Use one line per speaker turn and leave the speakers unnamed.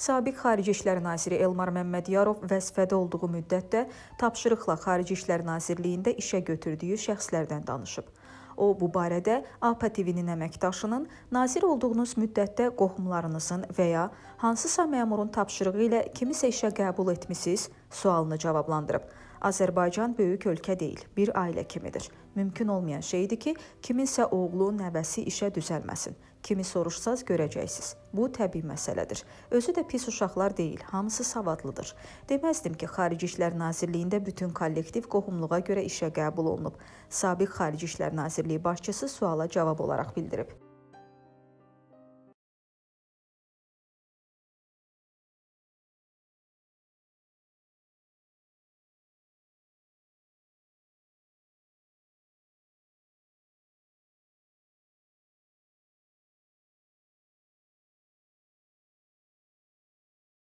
Sabiq Xarici İşlər naziri Elmar Məmmədiyarov vəzifədə olduğu müddətdə tapşırıqla Xarici İşlər Nazirliyində işə götürdüyü şəxslərdən danışıb. O bu barədə APA TV-nin əməkdaşının nazir olduğunuz müddətdə qohumlarınızın və ya hansısa məmurun tapşırığı ilə kimisə işə qəbul etmisiniz sualını cavablandırıb. Azərbaycan böyük ölkə deyil, bir ailə kimidir. Mümkün olmayan şeydir ki, kiminsə oğlu, nəvəsi işə düzəlməsin. Kimi soruşsaz görəcəksiniz. Bu təbii məsələdir. Özü də pis uşaqlar deyil, hamısı savadlıdır. Deməzdim ki, Xarici İşlər Nazirliyində bütün kollektiv qohumluğa görə işə qəbul olunub. Sabiq Xarici İşlər Nazirliyi başçısı suala cavab olaraq bildirib.